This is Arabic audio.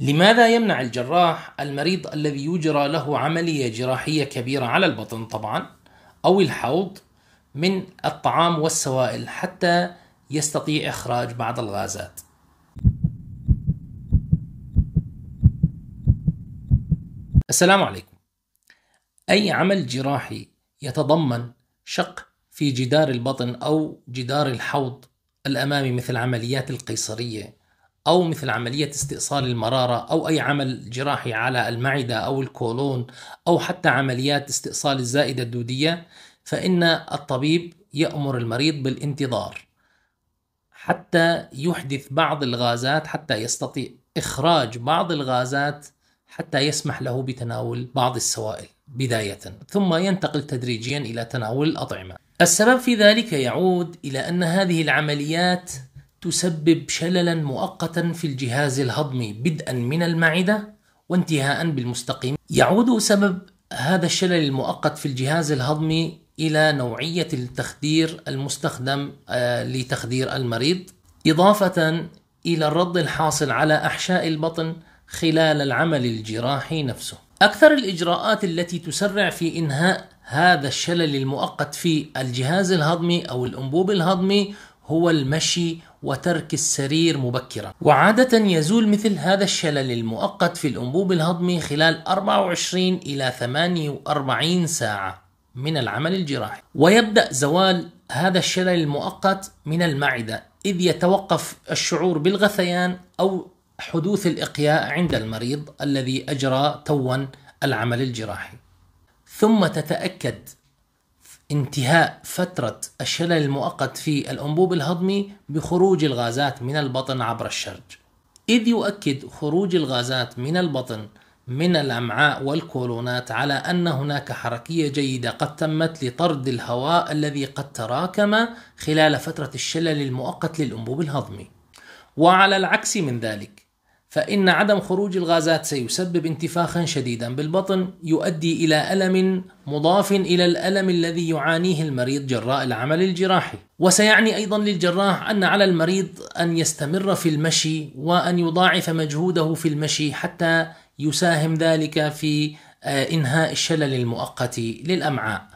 لماذا يمنع الجراح المريض الذي يجرى له عملية جراحية كبيرة على البطن طبعا أو الحوض من الطعام والسوائل حتى يستطيع إخراج بعض الغازات السلام عليكم أي عمل جراحي يتضمن شق في جدار البطن أو جدار الحوض الأمامي مثل عمليات القيصرية أو مثل عملية استئصال المرارة أو أي عمل جراحي على المعدة أو الكولون أو حتى عمليات استئصال الزائدة الدودية فإن الطبيب يأمر المريض بالانتظار حتى يحدث بعض الغازات حتى يستطيع إخراج بعض الغازات حتى يسمح له بتناول بعض السوائل بداية ثم ينتقل تدريجيا إلى تناول الأطعمة السبب في ذلك يعود إلى أن هذه العمليات تسبب شللا مؤقتا في الجهاز الهضمي بدءا من المعدة وانتهاء بالمستقيم يعود سبب هذا الشلل المؤقت في الجهاز الهضمي إلى نوعية التخدير المستخدم آه، لتخدير المريض إضافة إلى الرد الحاصل على أحشاء البطن خلال العمل الجراحي نفسه أكثر الإجراءات التي تسرع في إنهاء هذا الشلل المؤقت في الجهاز الهضمي أو الأنبوب الهضمي هو المشي وترك السرير مبكرا وعادة يزول مثل هذا الشلل المؤقت في الأنبوب الهضمي خلال 24 إلى 48 ساعة من العمل الجراحي ويبدأ زوال هذا الشلل المؤقت من المعدة إذ يتوقف الشعور بالغثيان أو حدوث الإقياء عند المريض الذي أجرى توا العمل الجراحي ثم تتأكد انتهاء فترة الشلل المؤقت في الأنبوب الهضمي بخروج الغازات من البطن عبر الشرج إذ يؤكد خروج الغازات من البطن من الأمعاء والكولونات على أن هناك حركية جيدة قد تمت لطرد الهواء الذي قد تراكم خلال فترة الشلل المؤقت للأنبوب الهضمي وعلى العكس من ذلك فإن عدم خروج الغازات سيسبب انتفاخا شديدا بالبطن يؤدي إلى ألم مضاف إلى الألم الذي يعانيه المريض جراء العمل الجراحي، وسيعني أيضا للجراح أن على المريض أن يستمر في المشي وأن يضاعف مجهوده في المشي حتى يساهم ذلك في آه، إنهاء الشلل المؤقت للأمعاء.